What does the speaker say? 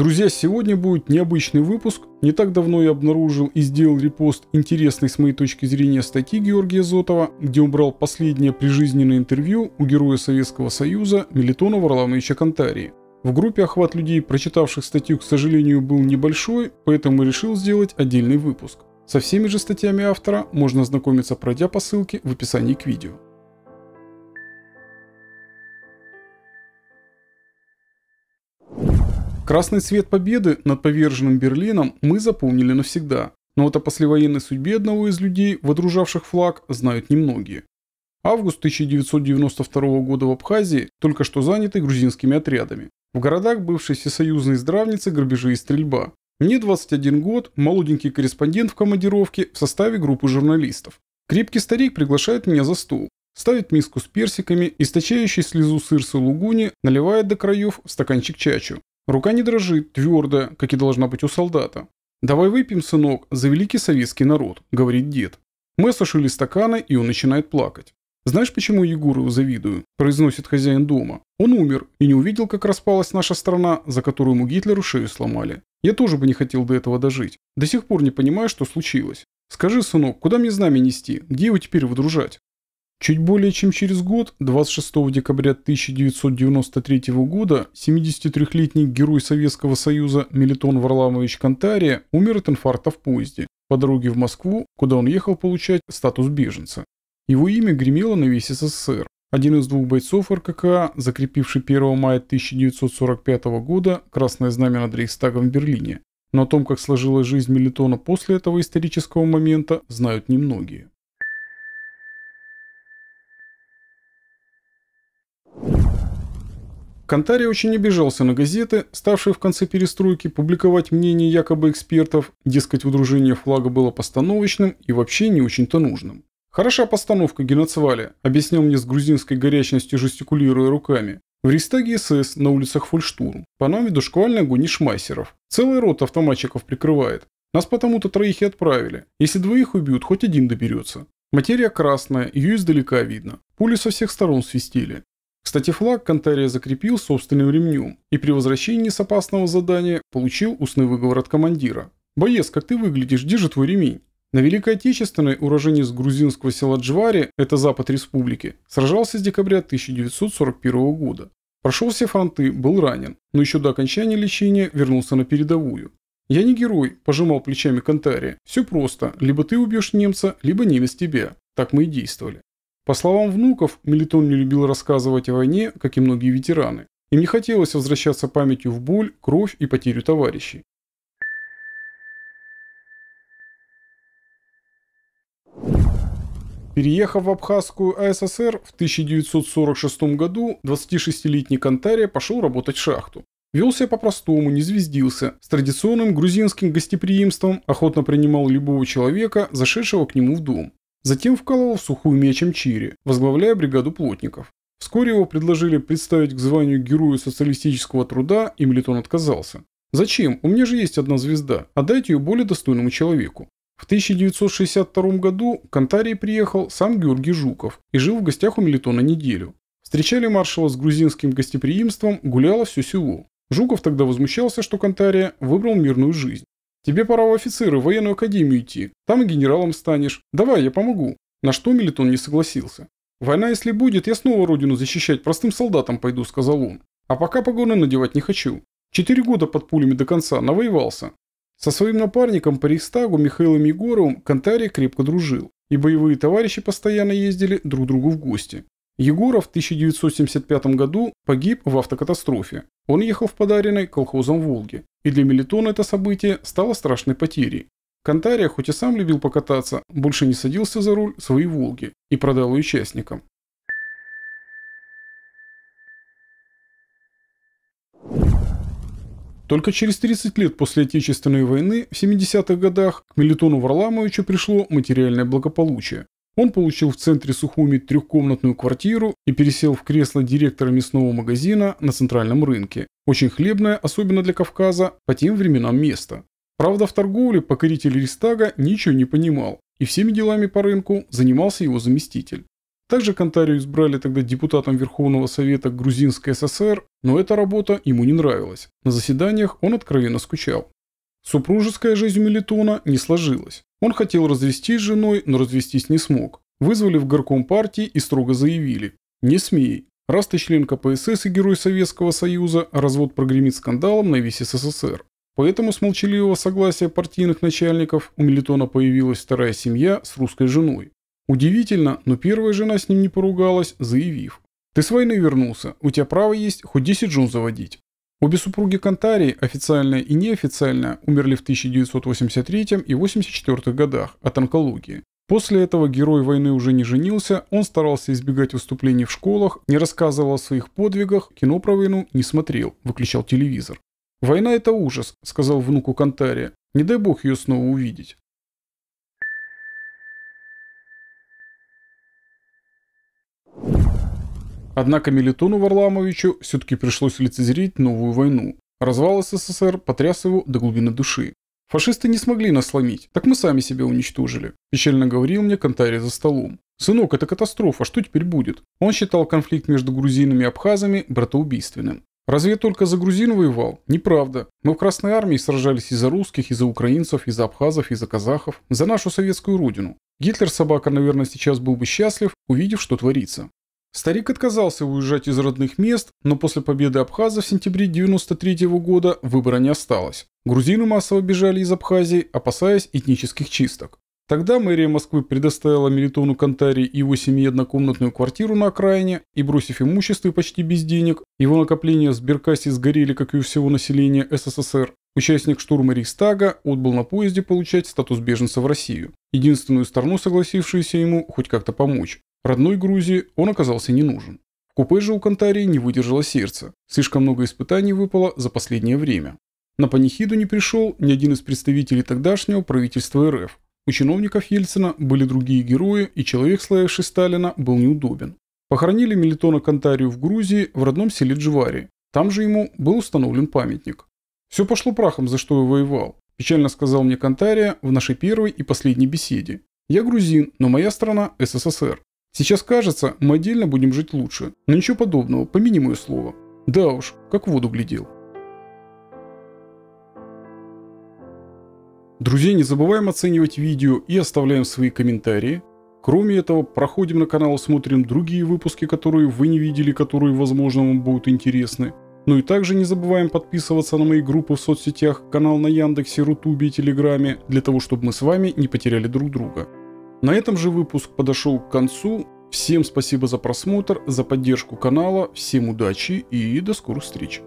Друзья, сегодня будет необычный выпуск. Не так давно я обнаружил и сделал репост интересной с моей точки зрения статьи Георгия Зотова, где убрал последнее прижизненное интервью у героя Советского Союза Мелитона Варламовича Кантарии. В группе охват людей, прочитавших статью, к сожалению, был небольшой, поэтому решил сделать отдельный выпуск. Со всеми же статьями автора можно ознакомиться, пройдя по ссылке в описании к видео. Красный цвет победы над поверженным Берлином мы запомнили навсегда, но вот о послевоенной судьбе одного из людей, водружавших флаг, знают немногие. Август 1992 года в Абхазии только что заняты грузинскими отрядами. В городах бывшей всесоюзной здравницы грабежи и стрельба. Мне 21 год, молоденький корреспондент в командировке в составе группы журналистов. Крепкий старик приглашает меня за стол, ставит миску с персиками, источающий слезу сыр сулугуни, наливает до краев в стаканчик чачу. Рука не дрожит, твердо, как и должна быть у солдата. «Давай выпьем, сынок, за великий советский народ», — говорит дед. Мы осушили стаканы, и он начинает плакать. «Знаешь, почему Егорову завидую?» – произносит хозяин дома. «Он умер и не увидел, как распалась наша страна, за которую ему Гитлеру шею сломали. Я тоже бы не хотел до этого дожить. До сих пор не понимаю, что случилось. Скажи, сынок, куда мне знамя нести? Где его теперь выдружать?» Чуть более чем через год, 26 декабря 1993 года, 73-летний герой Советского Союза Мелитон Варламович Кантария умер от инфаркта в поезде по дороге в Москву, куда он ехал получать статус беженца. Его имя гремело на весь СССР. Один из двух бойцов РККА, закрепивший 1 мая 1945 года красное знамя над Рейхстагом в Берлине. Но о том, как сложилась жизнь Мелитона после этого исторического момента, знают немногие. Кантари очень обижался на газеты, ставшие в конце перестройки публиковать мнение якобы экспертов, дескать, удружение флага было постановочным и вообще не очень-то нужным. «Хороша постановка геноцвали», – объяснял мне с грузинской горячностью, жестикулируя руками. В Рейстаге СС на улицах Фольштурм. По нам виду шквально гонишь майсеров. Целый рот автоматчиков прикрывает. Нас потому-то троих и отправили. Если двоих убьют, хоть один доберется. Материя красная, ее издалека видно. Пули со всех сторон свистели. Кстати, флаг Кантария закрепил собственным ремнем и при возвращении с опасного задания получил устный выговор от командира. «Боец, как ты выглядишь? Где же твой ремень?» На Великой Отечественной уроженец грузинского села Джвари, это запад республики, сражался с декабря 1941 года. Прошел все фронты, был ранен, но еще до окончания лечения вернулся на передовую. «Я не герой», – пожимал плечами Кантария. «Все просто, либо ты убьешь немца, либо немец тебя». Так мы и действовали. По словам внуков, Мелитон не любил рассказывать о войне, как и многие ветераны. Им не хотелось возвращаться памятью в боль, кровь и потерю товарищей. Переехав в Абхазскую АССР в 1946 году, 26-летний Кантария пошел работать в шахту. Велся по-простому, не звездился, с традиционным грузинским гостеприимством охотно принимал любого человека, зашедшего к нему в дом. Затем вколол в сухую мечем Чири, возглавляя бригаду плотников. Вскоре его предложили представить к званию Героя Социалистического Труда, и Мелитон отказался. «Зачем? У меня же есть одна звезда. Отдайте ее более достойному человеку». В 1962 году к Антарии приехал сам Георгий Жуков и жил в гостях у Мелитона неделю. Встречали маршала с грузинским гостеприимством, гуляло все село. Жуков тогда возмущался, что Кантария выбрал мирную жизнь. Тебе пора в офицеры, в военную академию идти. Там и генералом станешь. Давай, я помогу». На что Милитон не согласился. «Война, если будет, я снова родину защищать простым солдатом пойду», – сказал он. «А пока погоны надевать не хочу. Четыре года под пулями до конца, навоевался». Со своим напарником по Рейхстагу Михаилом Егоровым Кантария крепко дружил, и боевые товарищи постоянно ездили друг другу в гости. Егоров в 1975 году погиб в автокатастрофе. Он ехал в подаренной колхозом «Волге». И для Мелитона это событие стало страшной потерей. Кантария, хоть и сам любил покататься, больше не садился за руль своей «Волги» и продал ее участникам. Только через 30 лет после Отечественной войны, в 70-х годах, к Мелитону Варламовичу пришло материальное благополучие. Он получил в центре Сухуми трехкомнатную квартиру и пересел в кресло директора мясного магазина на центральном рынке. Очень хлебное, особенно для Кавказа, по тем временам место. Правда, в торговле покоритель Ристага ничего не понимал, и всеми делами по рынку занимался его заместитель. Также Кантарию избрали тогда депутатом Верховного Совета Грузинской ССР, но эта работа ему не нравилась. На заседаниях он откровенно скучал. Супружеская жизнь Мелитона не сложилась. Он хотел развестись с женой, но развестись не смог. Вызвали в горком партии и строго заявили «Не смей, раз ты член КПСС и герой Советского Союза, развод прогремит скандалом на весь СССР». Поэтому с молчаливого согласия партийных начальников у Мелитона появилась вторая семья с русской женой. Удивительно, но первая жена с ним не поругалась, заявив «Ты с войны вернулся, у тебя право есть хоть 10 жен заводить». Обе супруги Кантарии, официально и неофициально, умерли в 1983 и 1984 годах от онкологии. После этого герой войны уже не женился, он старался избегать выступлений в школах, не рассказывал о своих подвигах, кино про войну не смотрел, выключал телевизор. «Война – это ужас», – сказал внуку Кантария. «Не дай бог ее снова увидеть». you Однако Мелитону Варламовичу все-таки пришлось лицезреть новую войну. Развал СССР потряс его до глубины души. «Фашисты не смогли нас сломить, так мы сами себя уничтожили», – печально говорил мне Кантари за столом. «Сынок, это катастрофа, что теперь будет?» Он считал конфликт между грузинами и абхазами братоубийственным. «Разве только за грузин воевал? Неправда. Мы в Красной Армии сражались и за русских, и за украинцев, и за абхазов, и за казахов, за нашу советскую родину. Гитлер-собака, наверное, сейчас был бы счастлив, увидев, что творится. Старик отказался уезжать из родных мест, но после победы Абхаза в сентябре 1993 года выбора не осталось. Грузины массово бежали из Абхазии, опасаясь этнических чисток. Тогда мэрия Москвы предоставила Мелитону Кантари и его семье однокомнатную квартиру на окраине, и, бросив имущество и почти без денег, его накопления в сберкассе сгорели, как и у всего населения СССР. Участник штурма Рейхстага отбыл на поезде получать статус беженца в Россию, единственную страну, согласившуюся ему хоть как-то помочь. Родной Грузии он оказался не нужен. В купе же у Кантарии не выдержало сердце. Слишком много испытаний выпало за последнее время. На панихиду не пришел ни один из представителей тогдашнего правительства РФ. У чиновников Ельцина были другие герои, и человек, славивший Сталина, был неудобен. Похоронили Мелитона Кантарию в Грузии в родном селе Джвари. Там же ему был установлен памятник. «Все пошло прахом, за что я воевал», – печально сказал мне Кантария в нашей первой и последней беседе. «Я грузин, но моя страна – СССР. Сейчас кажется, мы отдельно будем жить лучше, но ничего подобного, помяни мое слово. Да уж, как в воду глядел. Друзья, не забываем оценивать видео и оставляем свои комментарии. Кроме этого, проходим на канал, смотрим другие выпуски, которые вы не видели, которые, возможно, вам будут интересны. Ну и также не забываем подписываться на мои группы в соцсетях, канал на Яндексе, Рутубе и Телеграме, для того, чтобы мы с вами не потеряли друг друга. На этом же выпуск подошел к концу. Всем спасибо за просмотр, за поддержку канала, всем удачи и до скорых встреч.